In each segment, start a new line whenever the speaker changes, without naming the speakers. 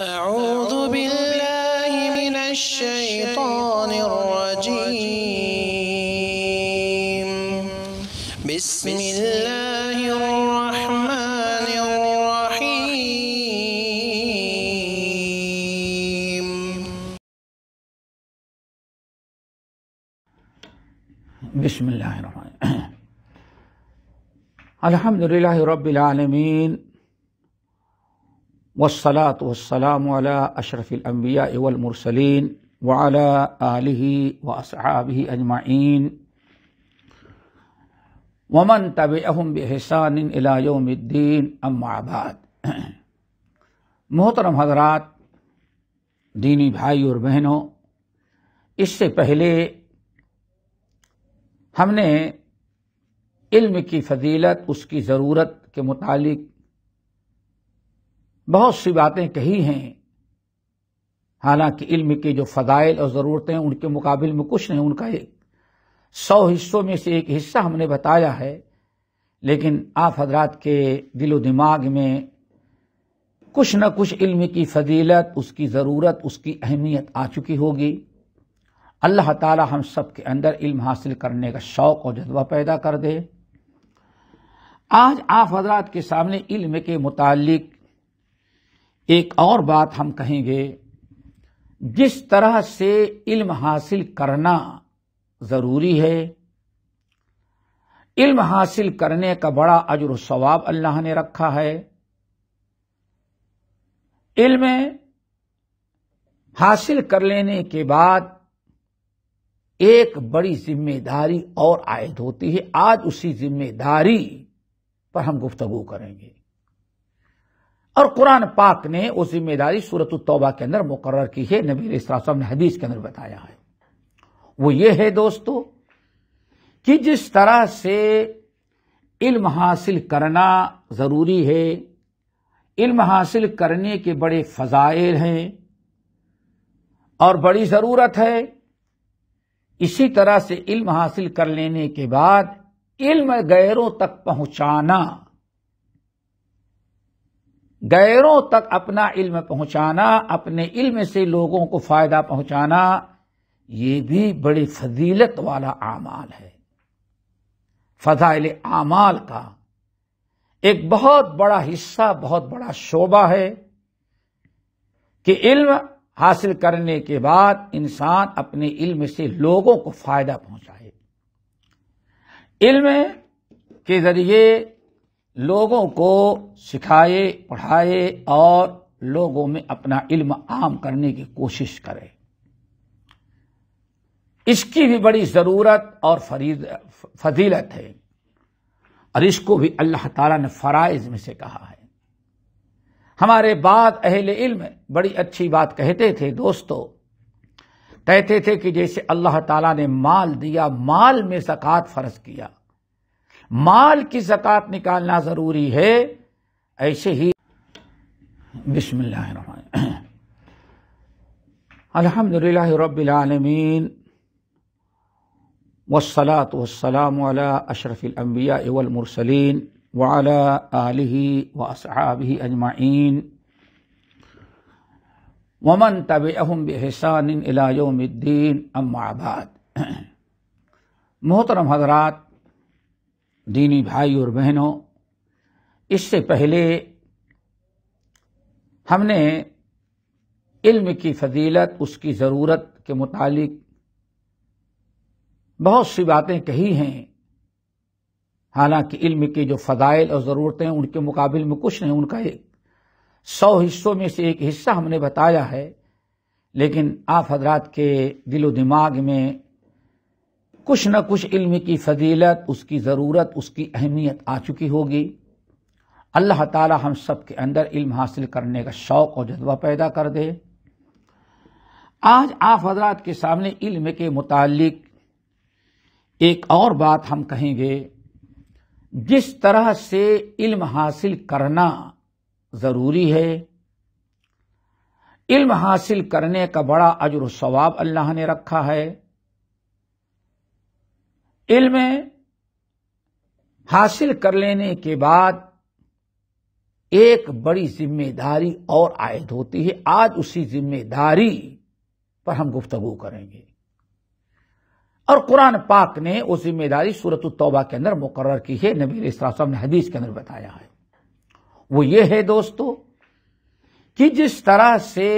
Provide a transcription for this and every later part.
أعوذ بالله من الشيطان الرجيم بسم الله الرحمن الرحيم بسم الله الرحمن الرحيم الحمد لله رب العالمين वसलात वसलाम अशरफ़िलम्बिया वलमरसलिन वाला आलि व असहाबी अजमाइन वमन तब अहम बहसान इलायोमद्दीन अम्माबाद मोहतरम हजरात दीनी भाई और बहनों इससे पहले हमने इल्म की फजीलत उसकी ज़रूरत के मुतालिक बहुत सी बातें कही हैं हालांकि इल्म के जो फजाइल और ज़रूरतें उनके मुकाबले में कुछ नहीं उनका एक सौ हिस्सों में से एक हिस्सा हमने बताया है लेकिन आप हजरात के दिलो दिमाग में कुछ न कुछ इल्म की फजीलत उसकी ज़रूरत उसकी अहमियत आ चुकी होगी अल्लाह ताला हम सब के अंदर इल्म हासिल करने का शौक़ और जज्बा पैदा कर दे आज आप हजरात के सामने इल्म के मुतालिक एक और बात हम कहेंगे जिस तरह से इल्म हासिल करना ज़रूरी है इल्म हासिल करने का बड़ा अजर सवाब अल्लाह ने रखा है इल्म हासिल कर लेने के बाद एक बड़ी जिम्मेदारी और आयद होती है आज उसी जिम्मेदारी पर हम गुफ्तगु करेंगे और कुरान पाक ने वो जिम्मेदारी सूरत तौबा के अंदर मुकर की है नबी साहब ने हदीस के अंदर बताया है वो ये है दोस्तों कि जिस तरह से इल्म हासिल करना ज़रूरी है इल्म हासिल करने के बड़े फ़जाइल हैं और बड़ी ज़रूरत है इसी तरह से इल्म हासिल कर लेने के बाद इल्म गैरों तक पहुंचाना गैरों तक अपना इल्म पहुंचाना अपने इल्म से लोगों को फ़ायदा पहुंचाना ये भी बड़ी फजीलत वाला आमाल है फजाइल आमाल का एक बहुत बड़ा हिस्सा बहुत बड़ा शोबा है कि इल्म हासिल करने के बाद इंसान अपने इल्म से लोगों को फ़ायदा पहुंचाए इल्म के ज़रिए लोगों को सिखाए पढ़ाए और लोगों में अपना इल्म आम करने की कोशिश करे इसकी भी बड़ी ज़रूरत और फरीद फजीलत है और इसको भी अल्लाह ताला ने फ़राइज में से कहा है हमारे बाद अहल इल्म बड़ी अच्छी बात कहते थे दोस्तों कहते थे कि जैसे अल्लाह ताला ने माल दिया माल में सकात फ़र्ज किया مال کی زکات نکالنا ضروری ہے ایسے ہی بسم اللہ الرحمن الحمد لله رب العالمين والصلاة والسلام على أشرف الأنبياء والمرسلين وعلى آله وأصحابه أجمعين ومن تبعهم بإحسان إلى يوم الدين أما بعد محترم حضرات दीनी भाई और बहनों इससे पहले हमने इल्म की फजीलत उसकी ज़रूरत के मुतालिक बहुत सी बातें कही हैं हालांकि इल्म की जो फजाइल और ज़रूरतें उनके मुकाबले में कुछ नहीं उनका एक सौ हिस्सों में से एक हिस्सा हमने बताया है लेकिन आप हजरात के दिलो दिमाग में कुछ ना कुछ इल्म की फजीलत उसकी ज़रूरत उसकी अहमियत आ चुकी होगी अल्लाह ताला हम सब के अंदर इल्म हासिल करने का शौक़ और जज्बा पैदा कर दे आज आप हजरात के सामने इल्म के मुतालिक एक और बात हम कहेंगे जिस तरह से इल्म हासिल करना ज़रूरी है इल्म हासिल करने का बड़ा अजर सवाब अल्लाह ने रखा है इल्म हासिल कर लेने के बाद एक बड़ी जिम्मेदारी और आयद होती है आज उसी जिम्मेदारी पर हम गुफ्तगु करेंगे और कुरान पाक ने वो जिम्मेदारी सूरत तौबा के अंदर मुकर की है नबी साहब ने हदीस के अंदर बताया है वो ये है दोस्तों कि जिस तरह से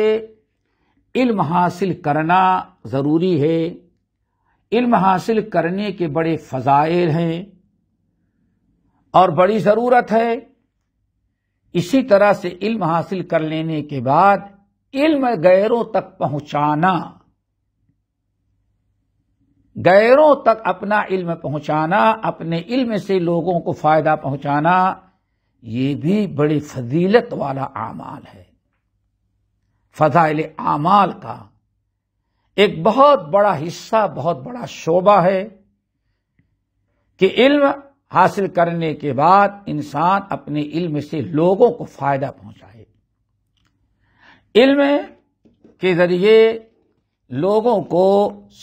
इल्म हासिल करना ज़रूरी है इल्म हासिल करने के बड़े फजाइल हैं और बड़ी ज़रूरत है इसी तरह से इल्म हासिल कर लेने के बाद इल्म गैरों तक पहुंचाना गैरों तक अपना इल्म पहुंचाना अपने इल्म से लोगों को फायदा पहुंचाना ये भी बड़ी फजीलत वाला आमाल है फजाइल आमाल का एक बहुत बड़ा हिस्सा बहुत बड़ा शोबा है कि इल्म हासिल करने के बाद इंसान अपने इल्म से लोगों को फायदा पहुंचाए इल्म के जरिए लोगों को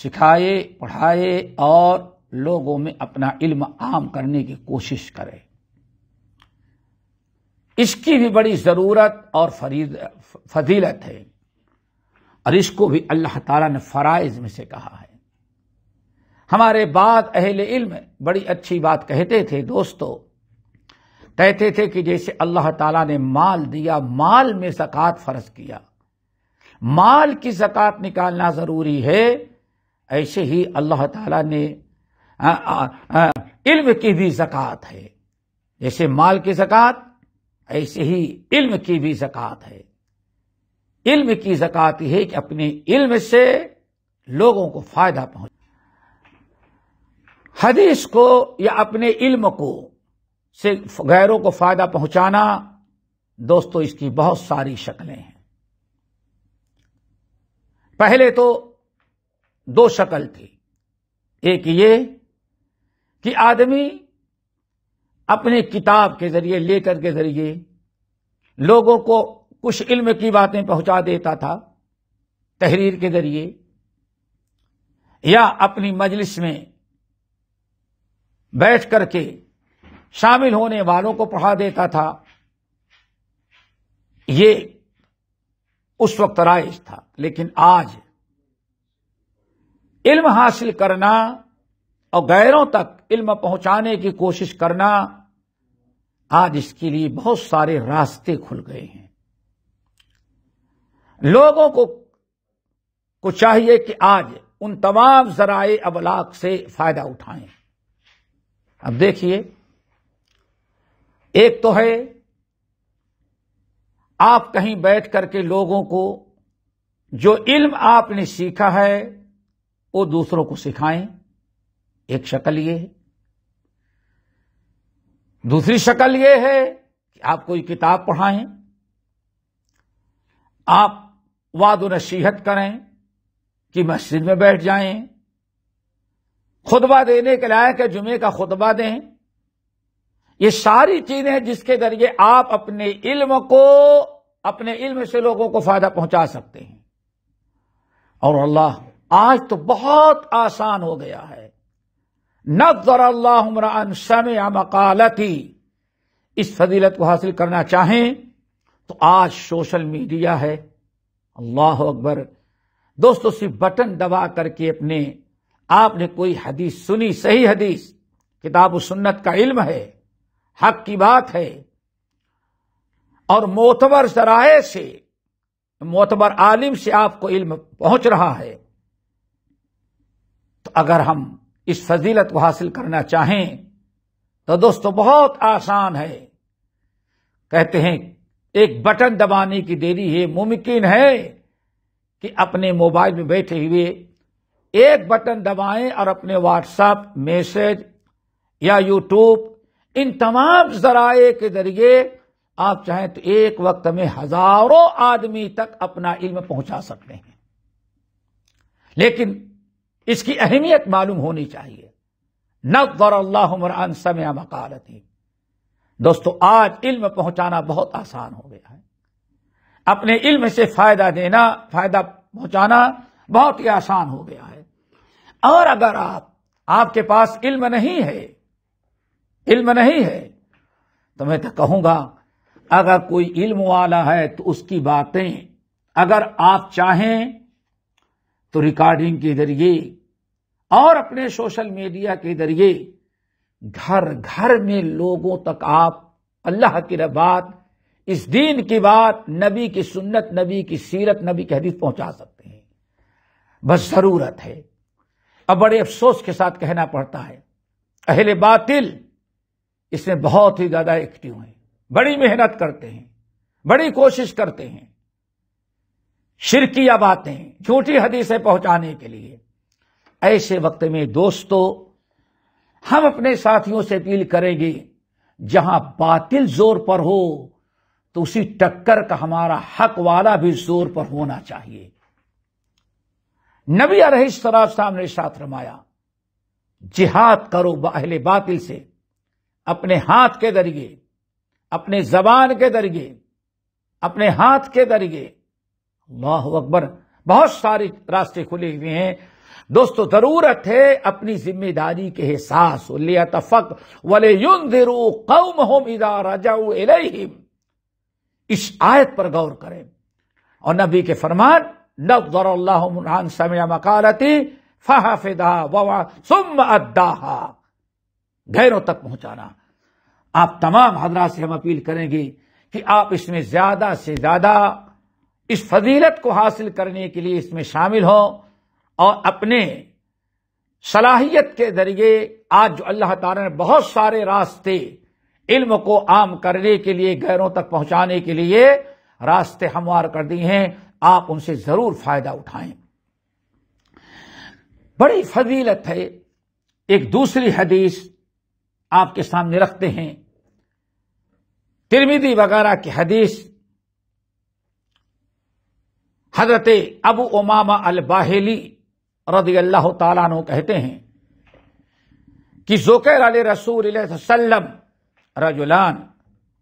सिखाए पढ़ाए और लोगों में अपना इल्म आम करने की कोशिश करे इसकी भी बड़ी ज़रूरत और फरीद फजीलत है और इसको भी अल्लाह ताला ने फ़राइज में से कहा है हमारे बाद अहल इल्म बड़ी अच्छी बात कहते थे दोस्तों कहते थे कि जैसे अल्लाह ताला ने माल दिया माल में जक़ात फ़र्ज किया माल की जक़ात निकालना ज़रूरी है ऐसे ही अल्लाह ताला ने आ, आ, आ, इल्म की भी जक़ात है जैसे माल की जक़ात ऐसे ही इल्म की भी ज़क़़त है इल्म की जक़ात है कि अपने इल्म से लोगों को फायदा पहुंच हदीस को या अपने इल्म को से गैरों को फायदा पहुंचाना दोस्तों इसकी बहुत सारी शक्लें हैं पहले तो दो शक्ल थी एक ये कि आदमी अपने किताब के जरिए लेकर के जरिए लोगों को कुछ इल्म की बातें पहुंचा देता था तहरीर के जरिए या अपनी मजलिस में बैठ करके शामिल होने वालों को पढ़ा देता था ये उस वक्त राइज था लेकिन आज इल्म हासिल करना और गैरों तक इल्म पहुंचाने की कोशिश करना आज इसके लिए बहुत सारे रास्ते खुल गए हैं लोगों को को चाहिए कि आज उन तमाम जराए अबलाक से फायदा उठाएं अब देखिए एक तो है आप कहीं बैठ करके लोगों को जो इल्म आपने सीखा है वो दूसरों को सिखाएं एक शक्ल ये है दूसरी शक्ल ये है कि आप कोई किताब पढ़ाएं आप वाद नसीहत करें कि मस्जिद में बैठ जाएं खुतबा देने के लायक है जुमे का खुतबा दें ये सारी चीजें जिसके जरिए आप अपने इल्म को अपने इल्म से लोगों को फायदा पहुंचा सकते हैं और अल्लाह आज तो बहुत आसान हो गया है नफर अल्लाहमरान या मकालती इस फजीलत को हासिल करना चाहें तो आज सोशल मीडिया है अल्लाह अकबर दोस्तों सिर्फ बटन दबा करके अपने आपने कोई हदीस सुनी सही हदीस किताब सुन्नत का इल्म है हक की बात है और मोतबर जराए से मोतबर आलिम से आपको इल्म पहुंच रहा है तो अगर हम इस फजीलत को हासिल करना चाहें तो दोस्तों बहुत आसान है कहते हैं एक बटन दबाने की देरी है मुमकिन है कि अपने मोबाइल में बैठे हुए एक बटन दबाएं और अपने व्हाट्सएप मैसेज या यूट्यूब इन तमाम जराए के जरिए आप चाहें तो एक वक्त में हजारों आदमी तक अपना इल्म पहुंचा सकते हैं लेकिन इसकी अहमियत मालूम होनी चाहिए नफर अल्लाह समया मकालती दोस्तों आज इल्म पहुंचाना बहुत आसान हो गया है अपने इल्म से फायदा देना फायदा पहुंचाना बहुत ही आसान हो गया है और अगर आप आपके पास इल्म नहीं है इल्म नहीं है तो मैं तो कहूंगा अगर कोई इल्म वाला है तो उसकी बातें अगर आप चाहें तो रिकॉर्डिंग के जरिए और अपने सोशल मीडिया के जरिए घर घर में लोगों तक आप अल्लाह की रबात इस दीन की बात नबी की सुन्नत नबी की सीरत नबी की हदीस पहुंचा सकते हैं बस जरूरत है अब बड़े अफसोस के साथ कहना पड़ता है अहले बातिल इसमें बहुत ही ज्यादा एक्टिव हैं बड़ी मेहनत करते हैं बड़ी कोशिश करते हैं शिरकिया बातें झूठी हदीसें पहुंचाने के लिए ऐसे वक्त में दोस्तों हम अपने साथियों से अपील करेंगे जहां बातिल जोर पर हो तो उसी टक्कर का हमारा हक वाला भी जोर पर होना चाहिए नबी रही शराब ने साथ रमाया जिहाद करो अहले बातिल से अपने हाथ के जरिए अपने जबान के जरिए अपने हाथ के जरिए अल्लाह अकबर बहुत सारे रास्ते खुले हुए हैं दोस्तों जरूरत है अपनी जिम्मेदारी के एहसास ले तफक वले युन कौम होम इदा रजाऊ इस आयत पर गौर करें और नबी के फरमान नबरन समिया मकारती फहा सुम अद्दाहा गैरों तक पहुंचाना आप तमाम हजरा से हम अपील करेंगे कि आप इसमें ज्यादा से ज्यादा इस फजीलत को हासिल करने के लिए इसमें शामिल हों और अपने सलाहियत के जरिए आज जो अल्लाह तारा ने बहुत सारे रास्ते इल्म को आम करने के लिए गैरों तक पहुंचाने के लिए रास्ते हमवार कर दिए हैं आप उनसे जरूर फायदा उठाएं बड़ी फजीलत है एक दूसरी हदीस आपके सामने रखते हैं तिरमिदी वगैरह की हदीस हजरत अबू उमामा अल बाहेली रदी अल्लाह तु कहते हैं कि जोकर अल रसूल सल्लम रजुलान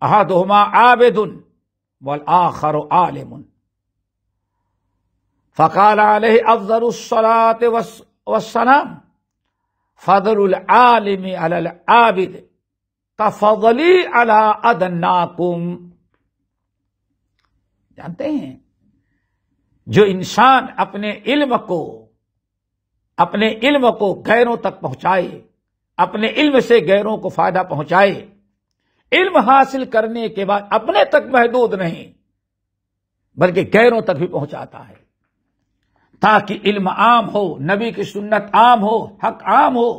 अहदमा आबेदन वल आखर आलिम फ़काल अफजरसलात वसनाम फ़दरुल आलिम अल आबिद का फ़ली अला अदनाकुम जानते हैं जो इंसान अपने इल्म को अपने इल्म को गैरों तक पहुंचाए अपने इल्म से गैरों को फायदा पहुंचाए इल्म हासिल करने के बाद अपने तक महदूद नहीं बल्कि गैरों तक भी पहुंचाता है ताकि इल्म आम हो नबी की सुन्नत आम हो हक आम हो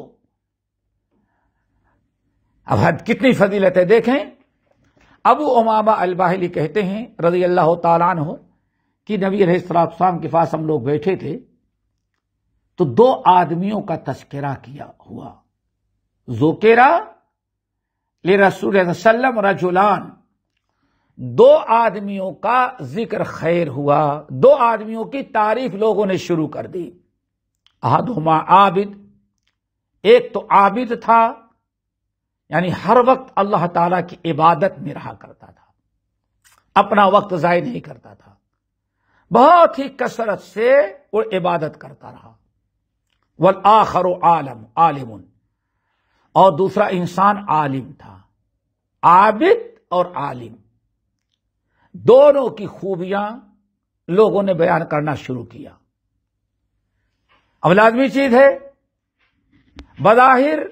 अब हद कितनी फजीलत है देखें अबू उमामा अलबाहली कहते हैं रजी अल्लाह ताला हो कि नबी सलाम के पास हम लोग बैठे थे तो दो आदमियों का तस्करा किया हुआ जोकेरा ले रसूल सल्लम रजुलान दो आदमियों का जिक्र खैर हुआ दो आदमियों की तारीफ लोगों ने शुरू कर दी आहद हुमा आबिद एक तो आबिद था यानी हर वक्त अल्लाह ताला की इबादत में रहा करता था अपना वक्त जाय नहीं करता था बहुत ही कसरत से वो इबादत करता रहा वल आखर आलम आलिम और दूसरा इंसान आलिम था आबिद और आलिम दोनों की खूबियां लोगों ने बयान करना शुरू किया अब लाजमी चीज है बज़ाहिर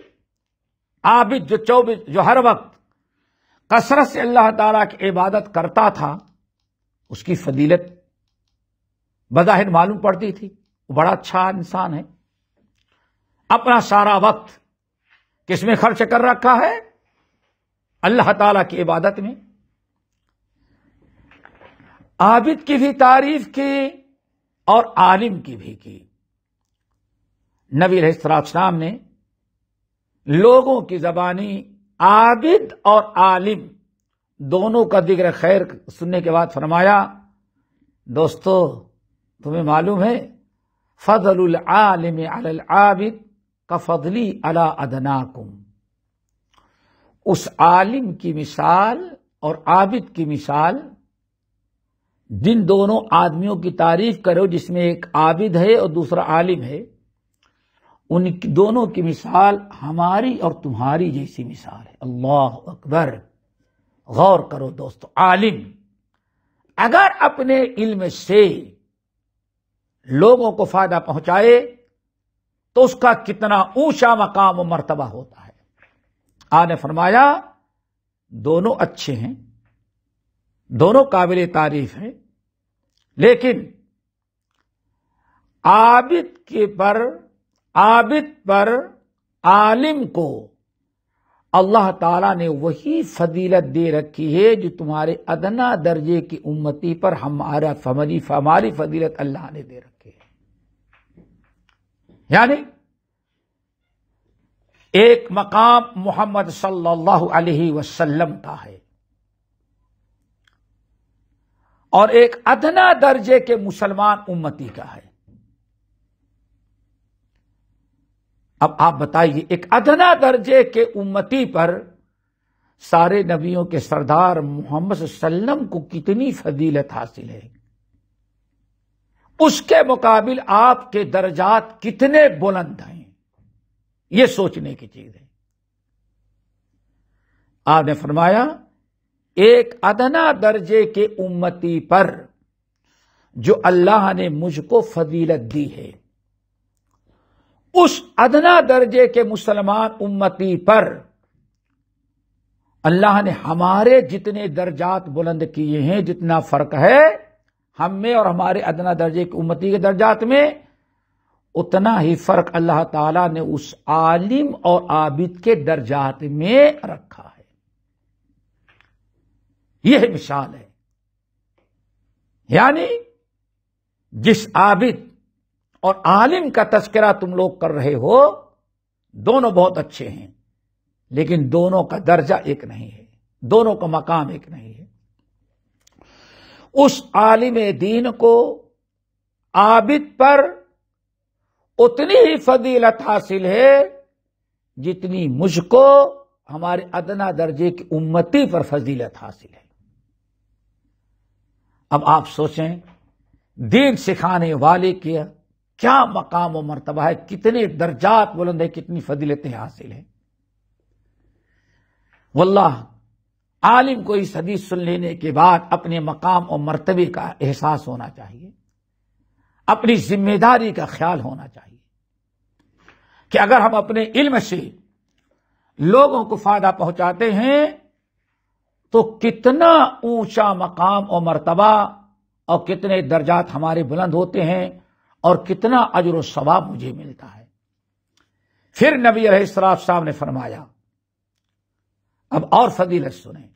आबिद जो चौबीस जो हर वक्त कसरत से अल्लाह तला की इबादत करता था उसकी फदीलत बज़ाहिर मालूम पड़ती थी बड़ा अच्छा इंसान है अपना सारा वक्त किसमें खर्च कर रखा है अल्लाह ताला की इबादत में आबिद की भी तारीफ की और आलिम की भी की नबी रहीसराम ने लोगों की जबानी आबिद और आलिम दोनों का दिग्र खैर सुनने के बाद फरमाया दोस्तों तुम्हें मालूम है फजल आलिम आबिद का फजली अला अदनाकुम उस आलिम की मिसाल और आबिद की मिसाल जिन दोनों आदमियों की तारीफ करो जिसमें एक आबिद है और दूसरा आलिम है उन दोनों की मिसाल हमारी और तुम्हारी जैसी मिसाल है अल्लाह अकबर गौर करो दोस्तों आलिम अगर अपने इल्म से लोगों को फायदा पहुंचाए तो उसका कितना ऊंचा मकाम व मरतबा होता है आने फरमाया दोनों अच्छे हैं दोनों काबिल तारीफ हैं लेकिन आबिद के पर आबिद पर आलिम को अल्लाह ताला ने वही फजीलत दे रखी है जो तुम्हारे अदना दर्जे की उम्मती पर हमारा हमारी फजीलत अल्लाह ने दे रखी है यानी एक मकाम मोहम्मद सल्लल्लाहु अलैहि वसल्लम का है और एक अदना दर्जे के मुसलमान उम्मती का है अब आप बताइए एक अदना दर्जे के उम्मती पर सारे नबियों के सरदार मोहम्मद सल्लम को कितनी फजीलत हासिल है उसके मुकाबिल आपके दर्जात कितने बुलंद हैं यह सोचने की चीज है आपने फरमाया एक अदना दर्जे के उम्मती पर जो अल्लाह ने मुझको फजीलत दी है उस अदना दर्जे के मुसलमान उम्मती पर अल्लाह ने हमारे जितने दर्जात बुलंद किए हैं जितना फर्क है हम में और हमारे अदना दर्जे की उम्मती के दर्जात में उतना ही फर्क अल्लाह ताला ने उस आलिम और आबिद के दर्जात में रखा है यह मिसाल है यानी जिस आबिद और आलिम का तस्करा तुम लोग कर रहे हो दोनों बहुत अच्छे हैं लेकिन दोनों का दर्जा एक नहीं है दोनों का मकाम एक नहीं है उस आलिम दीन को आबिद पर उतनी ही फजीलत हासिल है जितनी मुझको हमारे अदना दर्जे की उम्मती पर फजीलत हासिल है अब आप सोचें दीन सिखाने वाले के क्या मकाम व मरतबा है कितने दर्जात बुलंद है कितनी फजीलतें हासिल है वल्लाह आलिम को इस हदीस सुन लेने के बाद अपने मकाम और मर्तबे का एहसास होना चाहिए अपनी जिम्मेदारी का ख्याल होना चाहिए कि अगर हम अपने इल्म से लोगों को फायदा पहुंचाते हैं तो कितना ऊंचा मकाम और मर्तबा और कितने दर्जात हमारे बुलंद होते हैं और कितना अजर सवाब मुझे मिलता है फिर नबी साहब ने फरमाया अब और फजीलत सुने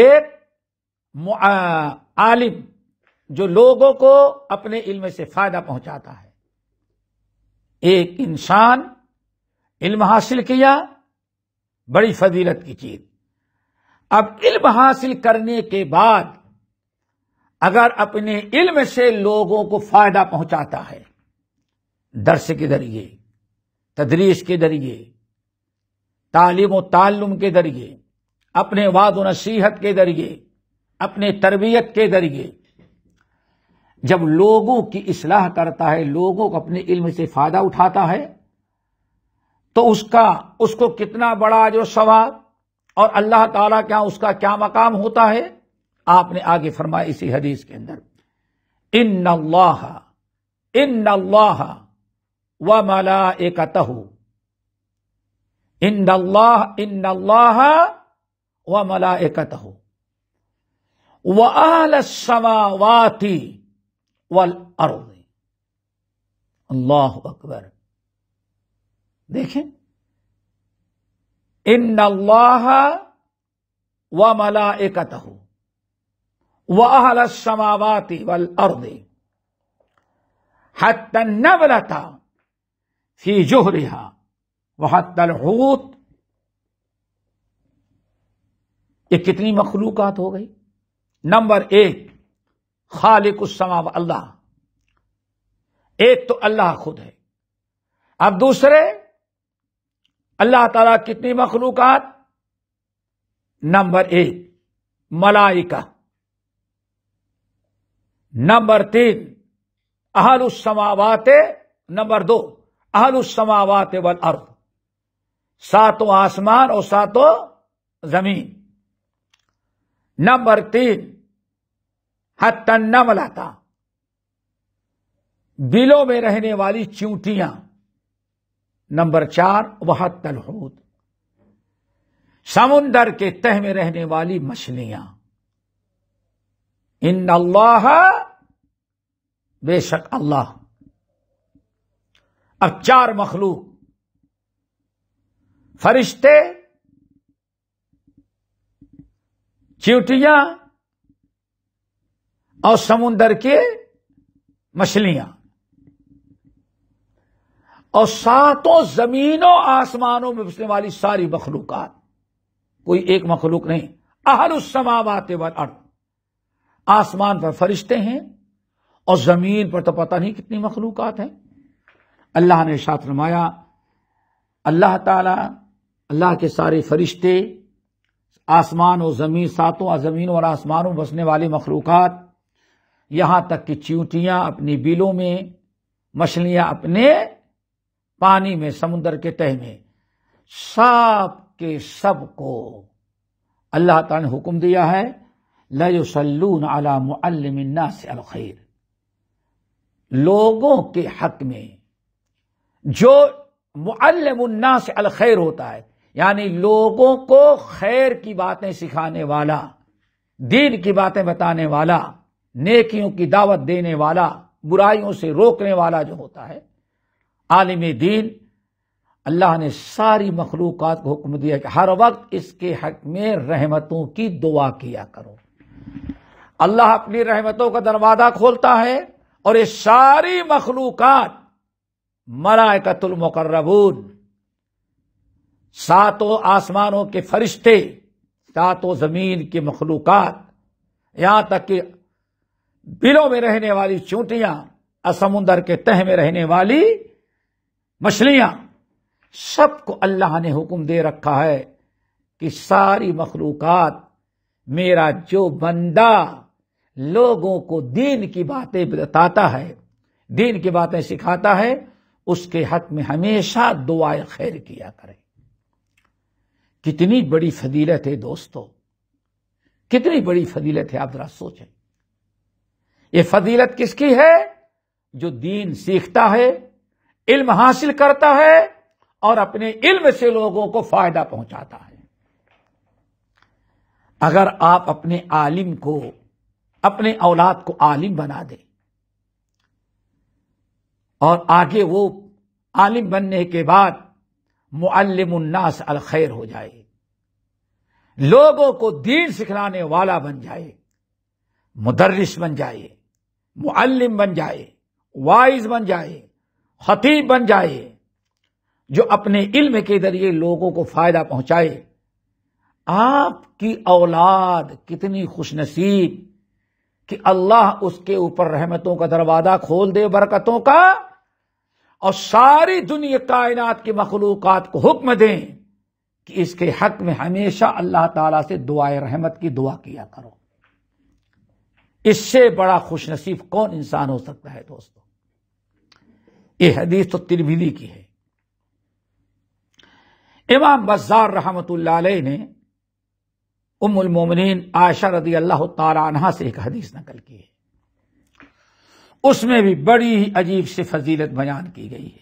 एक आलिम जो लोगों को अपने इल्म से फायदा पहुंचाता है एक इंसान इल्म हासिल किया बड़ी फजीलत की चीज अब इल्म हासिल करने के बाद अगर अपने इल्म से लोगों को फायदा पहुंचाता है दर्श के जरिए तदरीस के जरिए तालीम तालुम के जरिए अपने वाद नसीहत के जरिए अपने तरबियत के जरिए जब लोगों की इसलाह करता है लोगों को अपने इल्म से फायदा उठाता है तो उसका उसको कितना बड़ा जो सवाब और अल्लाह ताला क्या उसका क्या मकाम होता है आपने आगे फरमाया इसी हदीस के अंदर इन अल्लाह इन अल्लाह व मला एक इन अल्लाह व मलाइकत हो वल समावाती वल अर्द अल्लाह अकबर देखें इन अल्लाह व एकत हो वल समावाती वल अर्द हत नवलता फी जोहरिहा वहत्तल हूत ये कितनी मखलूक हो गई नंबर एक खालिक उसमाव अल्लाह एक तो अल्लाह खुद है अब दूसरे अल्लाह तला कितनी मखलूक नंबर एक मलाइका नंबर तीन अहल उसमावाते नंबर दो अहल उसमावाते वल अर्थ सातों आसमान और सातों जमीन नंबर तीन हतन्ना मलाता बिलों में रहने वाली चींटियां नंबर चार वह तलहूद समुंदर के तह में रहने वाली मछलियां इन अल्लाह बेशक अल्लाह अब चार मखलूक फरिश्ते चिटियां और समुंदर के मछलियां और सातों जमीनों आसमानों में बसने वाली सारी मखलूकत कोई एक मखलूक नहीं अहर उस वर अर्थ आसमान पर फरिश्ते हैं और जमीन पर तो पता नहीं कितनी मखलूकत हैं अल्लाह ने शात रमाया अल्लाह ताला अल्लाह के सारे फरिश्ते आसमान और ज़मीन सातों ज़मीन और आसमानों बसने वाले मखलूक यहां तक कि चींटियाँ अपनी बिलों में मछलियां अपने पानी में समुन्द्र के तह में सब के सब को अल्लाह ने हुक्म दिया है लयसलून अला मुअल्लमिन्ना से अलखैर लोगों के हक में जो मुल्लमुन्ना से अलखैर होता है यानी लोगों को खैर की बातें सिखाने वाला दीन की बातें बताने वाला नेकियों की दावत देने वाला बुराइयों से रोकने वाला जो होता है आलिम दीन अल्लाह ने सारी मखलूक को हुक्म दिया कि हर वक्त इसके हक में रहमतों की दुआ किया करो अल्लाह अपनी रहमतों का दरवाज़ा खोलता है और ये सारी मखलूक मलाकतुल सातों आसमानों के फरिश्ते सातों ज़मीन की मखलूक यहां तक कि बिलों में रहने वाली चूंटियां असमुंदर के तह में रहने वाली मछलियां सबको अल्लाह ने हुक्म दे रखा है कि सारी मखलूक मेरा जो बंदा लोगों को दीन की बातें बताता है दीन की बातें सिखाता है उसके हक में हमेशा दुआए खैर किया करें कितनी बड़ी फजीलत है दोस्तों कितनी बड़ी फजीलत है आप जरा सोचें ये फजीलत किसकी है जो दीन सीखता है इल्म हासिल करता है और अपने इल्म से लोगों को फायदा पहुंचाता है अगर आप अपने आलिम को अपने औलाद को आलिम बना दें और आगे वो आलिम बनने के बाद मुअल्लमन्नास अल खैर हो जाए लोगों को दीन सिखलाने वाला बन जाए मुदर्रिस बन जाए मुअल्लिम बन जाए वाइज बन जाए खतीब बन जाए जो अपने इल्म के जरिए लोगों को फायदा पहुंचाए आपकी औलाद कितनी खुशनसीब कि अल्लाह उसके ऊपर रहमतों का दरवाजा खोल दे बरकतों का और सारी दुनिया कायनात की मखलूकत को हुक्म दें कि इसके हक में हमेशा अल्लाह ताला से दुआ रहमत की दुआ किया करो इससे बड़ा खुशनसीब कौन इंसान हो सकता है दोस्तों ये हदीस तो तिरविली की है इमाम बजार रहमत ने उम्मुल मोमिन आयशा रदी अल्लाह तारा से एक हदीस नकल की है उसमें भी बड़ी ही अजीब सी फजीलत बयान की गई है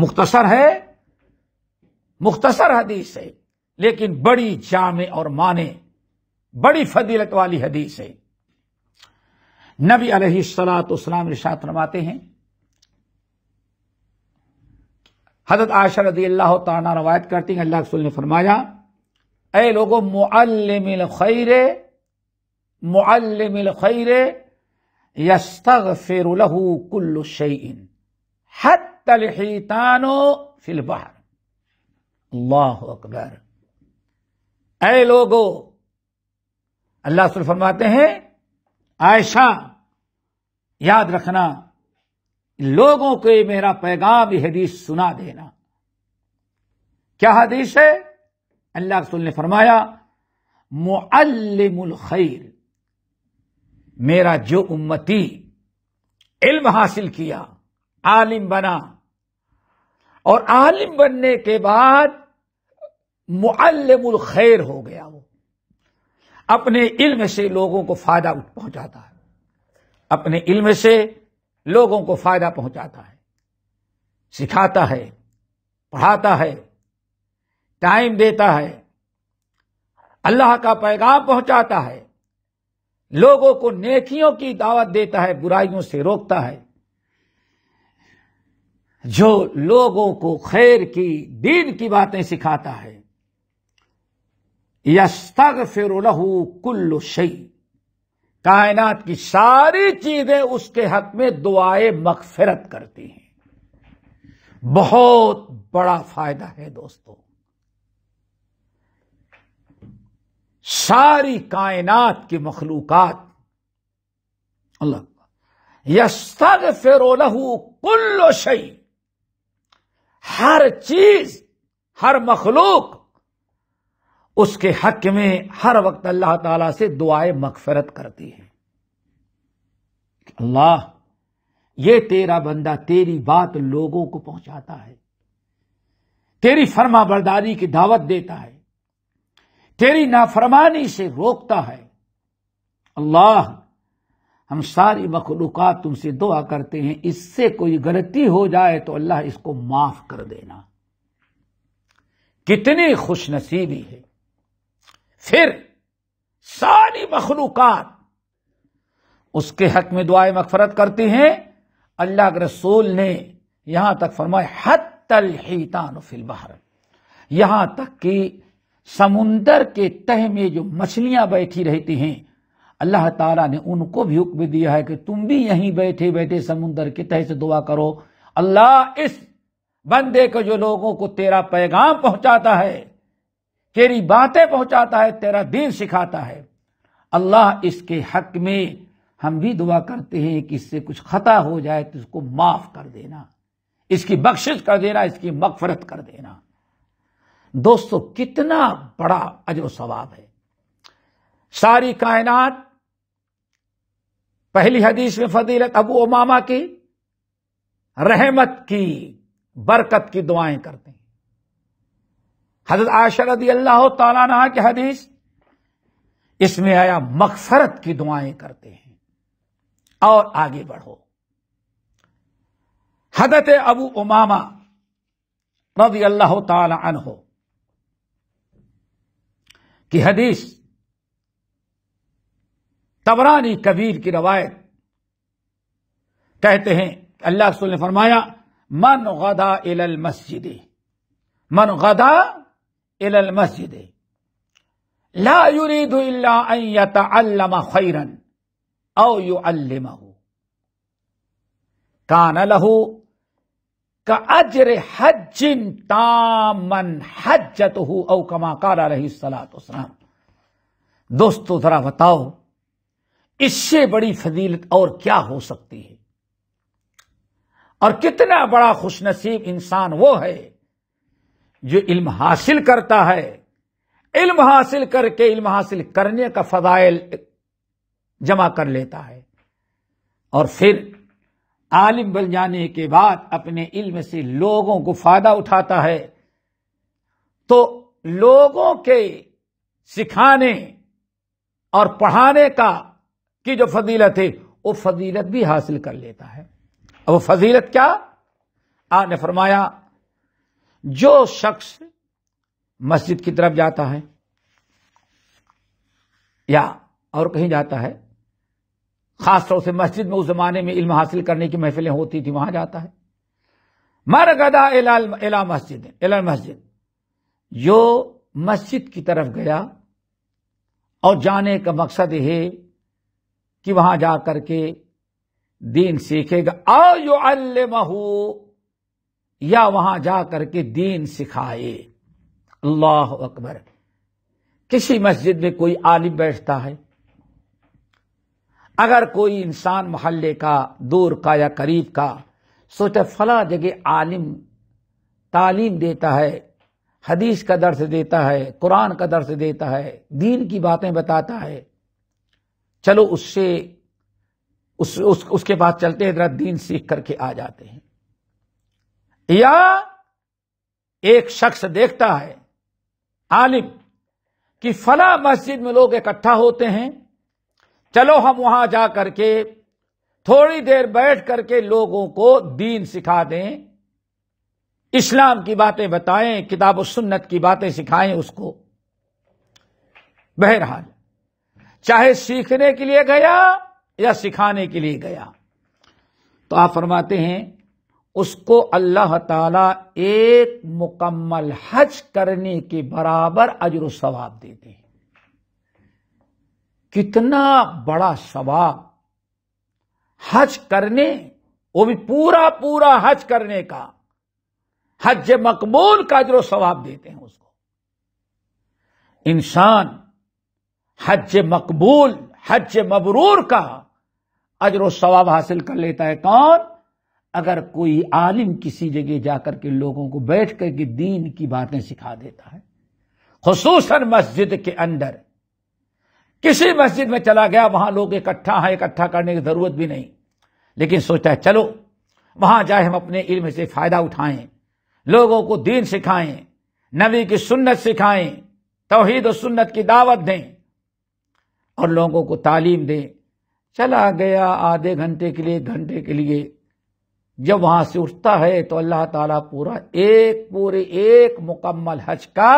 मुख्तसर है मुख्तसर हदीस है लेकिन बड़ी जामे और माने बड़ी फजीलत वाली हदीस है नबी अलैहिस्सलाम इरशाद फरमाते हैं हजरत आशर रदी अल्लाह ताना रवायत करती हैं अल्लाह रसूल ने फरमाया ए लोगो मुअल्लिमिल खैर मुअल्लिमिल खैर यस्तगफिर लहू कुल्लु शैइन हत्तलहीतानो फिल बहर अल्लाह अकबर ए लोगो अल्लाह फरमाते हैं आयशा याद रखना लोगों को मेरा पैगाम हदीस सुना देना क्या हदीस है अल्लाह रसूल ने फरमाया मुअल्लिमुल खैर मेरा जो उम्मती इल्म हासिल किया आलिम बना और आलिम बनने के बाद मुअल्लिमुल खैर हो गया वो अपने इल्म से लोगों को फायदा पहुंचाता है अपने इल्म से लोगों को फायदा पहुंचाता है सिखाता है पढ़ाता है टाइम देता है अल्लाह का पैगाम पहुंचाता है लोगों को नेकियों की दावत देता है बुराइयों से रोकता है जो लोगों को खैर की दीन की बातें सिखाता है यस्तग लहू कुल्लु शई कायनात की सारी चीजें उसके हक में दुआए मगफिरत करती हैं बहुत बड़ा फायदा है दोस्तों सारी कायनात की मखलूकत अल्लाह यस्तग फिरोलहू कुल्लो शई हर चीज हर मखलूक उसके हक में हर वक्त अल्लाह ताला से दुआए मगफरत करती है अल्लाह ये तेरा बंदा तेरी बात लोगों को पहुंचाता है तेरी फर्मा बर्दारी की दावत देता है तेरी नाफरमानी से रोकता है अल्लाह हम सारी मखलूक तुमसे दुआ करते हैं इससे कोई गलती हो जाए तो अल्लाह इसको माफ कर देना कितनी खुशनसीबी है फिर सारी मखलूक उसके हक में दुआएं मफफरत करती हैं अल्लाह के रसूल ने यहां तक फरमाए हत तल हितान फिल बहर यहां तक कि समुंदर के तह में जो मछलियां बैठी रहती हैं अल्लाह ताला ने उनको भी हुक्म दिया है कि तुम भी यहीं बैठे बैठे समुंदर के तह से दुआ करो अल्लाह इस बंदे को जो लोगों को तेरा पैगाम पहुंचाता है तेरी बातें पहुंचाता है तेरा दीन सिखाता है अल्लाह इसके हक में हम भी दुआ करते हैं कि इससे कुछ खता हो जाए तो इसको माफ कर देना इसकी बख्शिश कर देना इसकी मगफरत कर देना दोस्तों कितना बड़ा अजो सवाब है सारी कायनात पहली हदीस में फजीलत अबू ओमामा की रहमत की बरकत की दुआएं करते हैं हजरत आशरदी अल्लाह तला की हदीस इसमें आया मकफरत की दुआएं करते हैं और आगे बढ़ो हजरत अबू उमामा रजी अल्लाह तला हो की हदीस तबरानी कबीर की रवायत कहते हैं अल्लाह रसूल ने फरमाया मन गदा इल मस्जिद मन गदा इल मस्जिद ला युरीद खैरन औ यु अल्लमहू कान लहू का अजर हजिन तामन हजत हो औ कारा रही तो उसराम दोस्तों जरा बताओ इससे बड़ी फजीलत और क्या हो सकती है और कितना बड़ा खुशनसीब इंसान वो है जो इल्म हासिल करता है इल्म हासिल करके इल्म हासिल करने का फजाइल जमा कर लेता है और फिर आलिम बन जाने के बाद अपने इल्म से लोगों को फायदा उठाता है तो लोगों के सिखाने और पढ़ाने का की जो फजीलत है वो फजीलत भी हासिल कर लेता है अब वो फजीलत क्या आपने फरमाया जो शख्स मस्जिद की तरफ जाता है या और कहीं जाता है खासतौर से मस्जिद में उस जमाने में इल्म हासिल करने की महफिलें होती थी वहां जाता है मर गदा एला मस्जिद एला मस्जिद जो मस्जिद की तरफ गया और जाने का मकसद है कि वहां जा करके दीन सीखेगा और यो अल्लमहू या वहां जाकर के दीन सिखाए अल्लाह अकबर किसी मस्जिद में कोई आलिम बैठता है अगर कोई इंसान मोहल्ले का दूर का या करीब का सोचा फला जगह आलिम तालीम देता है हदीस का दर्श देता है कुरान का दर्श देता है दीन की बातें बताता है चलो उससे उस, उस उसके बाद चलते हैं जरा दीन सीख करके आ जाते हैं या एक शख्स देखता है आलिम कि फला मस्जिद में लोग इकट्ठा होते हैं चलो हम वहां जा करके थोड़ी देर बैठ करके लोगों को दीन सिखा दें इस्लाम की बातें बताएं किताब सुन्नत की बातें सिखाएं उसको बहरहाल चाहे सीखने के लिए गया या सिखाने के लिए गया तो आप फरमाते हैं उसको अल्लाह ताला एक मुकम्मल हज करने के बराबर अजर सवाब देते हैं कितना बड़ा सवाब हज करने वो भी पूरा पूरा हज करने का हज मकबूल का जो सवाब देते हैं उसको इंसान हज मकबूल हज मबरूर का अजर सवाब हासिल कर लेता है कौन अगर कोई आलिम किसी जगह जाकर के लोगों को बैठ कर के दीन की बातें सिखा देता है खसूस मस्जिद के अंदर किसी मस्जिद में चला गया वहां लोग इकट्ठा हैं इकट्ठा करने की जरूरत भी नहीं लेकिन सोचा चलो वहां जाए हम अपने इल्म से फायदा उठाएं लोगों को दीन सिखाएं नबी की सुन्नत सिखाएं तोहहीद और सुन्नत की दावत दें और लोगों को तालीम दें चला गया आधे घंटे के लिए घंटे के लिए जब वहां से उठता है तो अल्लाह ताला पूरा एक पूरे एक मुकम्मल हज का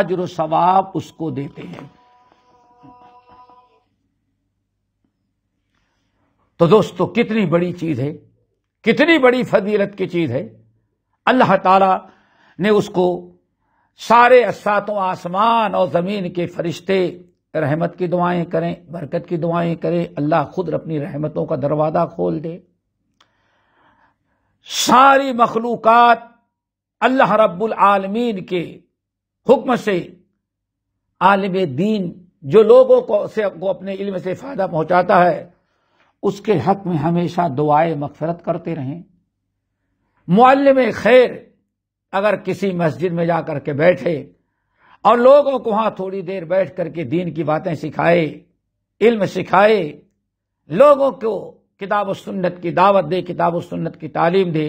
अजर सवाब उसको देते हैं तो दोस्तों कितनी बड़ी चीज़ है कितनी बड़ी फजीलत की चीज़ है अल्लाह ताला ने उसको सारे असातों आसमान और ज़मीन के फरिश्ते रहमत की दुआएं करें बरकत की दुआएं करें अल्लाह खुद अपनी रहमतों का दरवाज़ा खोल दे सारी मखलूक अल्लाह रब्बुल आलमीन के हुक्म से आलिम दीन जो लोगों को से को अपने इल्म से फ़ायदा पहुंचाता है उसके हक में हमेशा दुआए मगफरत करते रहें में खैर अगर किसी मस्जिद में जा करके बैठे और लोगों को वहां थोड़ी देर बैठ करके दीन की बातें सिखाए इल्म सिखाए लोगों को किताब सुन्नत की दावत दे किताब सुन्नत की तालीम दे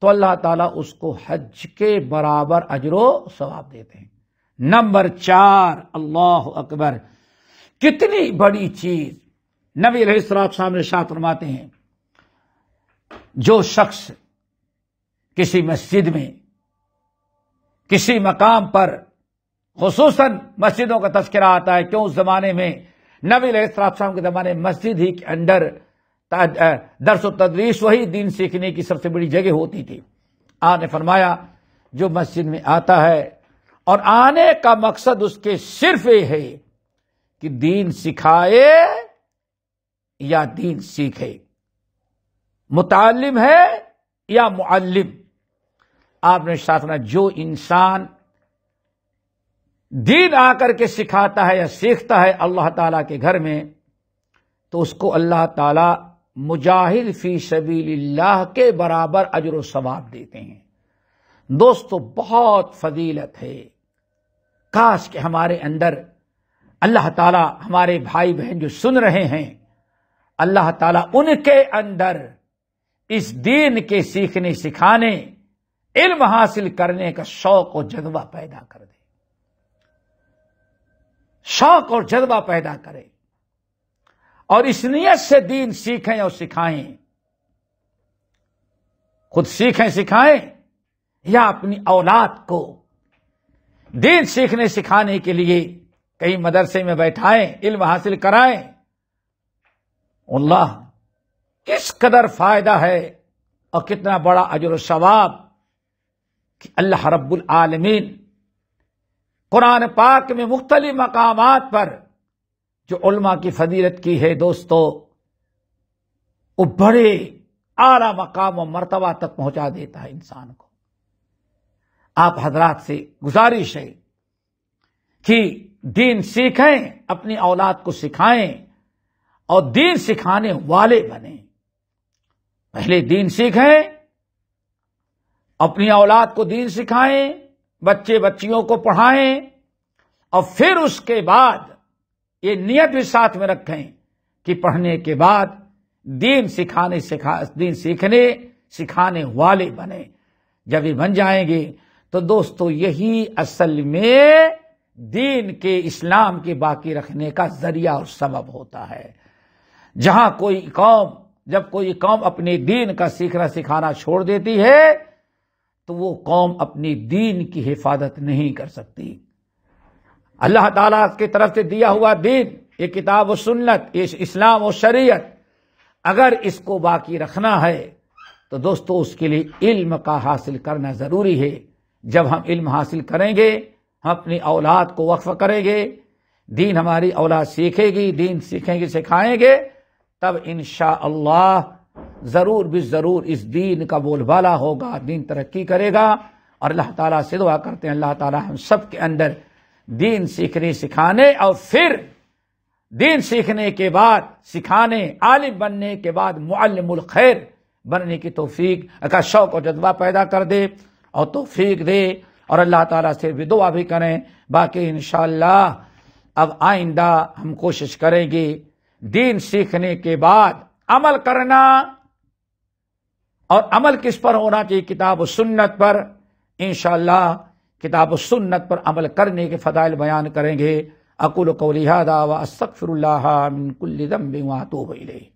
तो अल्लाह ताला उसको हज के बराबर अजरो सवाब देते हैं नंबर चार अल्लाह अकबर कितनी बड़ी चीज नबी साहब साथ फरमाते हैं जो शख्स किसी मस्जिद में किसी मकाम पर खसूस मस्जिदों का तस्करा आता है क्यों उस जमाने में नबी साहब के जमाने मस्जिद ही के अंडर दरस व तदरीस वही दिन सीखने की सबसे बड़ी जगह होती थी आने फरमाया जो मस्जिद में आता है और आने का मकसद उसके सिर्फ ये है कि दीन सिखाए या दीन सीखे मुतालिम है या मुअल्लिम आपने साथना जो इंसान दीन आकर के सिखाता है या सीखता है अल्लाह ताला के घर में तो उसको अल्लाह ताला मुजाहिद फी सबील्लाह के बराबर अजर सवाब देते हैं दोस्तों बहुत फजीलत है काश के हमारे अंदर अल्लाह ताला हमारे भाई बहन जो सुन रहे हैं अल्लाह ताला उनके अंदर इस दीन के सीखने सिखाने इल्म हासिल करने का शौक और जज्बा पैदा कर दे शौक और जज्बा पैदा करे और इस नीयत से दीन सीखें और सिखाएं खुद सीखें सिखाएं या अपनी औलाद को दीन सीखने सिखाने के लिए कहीं मदरसे में बैठाएं इल्म हासिल कराएं अल्लाह किस कदर फायदा है और कितना बड़ा अजर सवाब कि अल्लाह रब्बुल आलमीन कुरान पाक में मुख्तलि मकाम पर जो उल्मा की फजीलत की है दोस्तों वो बड़े आला मकाम और मरतबा तक पहुंचा देता है इंसान को आप हजरात से गुजारिश है कि दीन सीखें अपनी औलाद को सिखाएं और दीन सिखाने वाले बने पहले दीन सीखें अपनी औलाद को दीन सिखाएं बच्चे बच्चियों को पढ़ाएं और फिर उसके बाद ये नियत भी साथ में रखें कि पढ़ने के बाद दीन सिखाने सिखा दीन सीखने सिखाने वाले बने जब ये बन जाएंगे तो दोस्तों यही असल में दीन के इस्लाम के बाकी रखने का जरिया और सबब होता है जहां कोई कौम जब कोई कौम अपने दीन का सीखना सिखाना छोड़ देती है तो वो कौम अपनी दीन की हिफाजत नहीं कर सकती अल्लाह ताला की तरफ से दिया हुआ दीन ये किताब व सुन्नत ये इस्लाम व शरीयत अगर इसको बाकी रखना है तो दोस्तों उसके लिए इल्म का हासिल करना ज़रूरी है जब हम इल्म हासिल करेंगे हम अपनी औलाद को वक्फ करेंगे दीन हमारी औलाद सीखेगी दीन सीखेंगे सिखाएंगे तब इन ज़रूर भी ज़रूर इस दीन का बोलबाला होगा दीन तरक्की करेगा और अल्लाह ताला से दुआ करते हैं अल्लाह ताला हम सब के अंदर दीन सीखने सिखाने और फिर दीन सीखने के बाद सिखाने आलिम बनने के बाद मुआलमुल खैर बनने की तोफीक का शौक और जज्बा पैदा कर दे और तोफीक दे और अल्लाह ताला से भी दुआ भी करें बाकी इन अब आइंदा हम कोशिश करेंगे दीन सीखने के बाद अमल करना और अमल किस पर होना चाहिए किताब सुन्नत पर इन किताब सुन्नत पर अमल करने के फ़दाइल बयान करेंगे अकुल कौलिहादा व असफ़िर मिनकुल्लम बिवा तो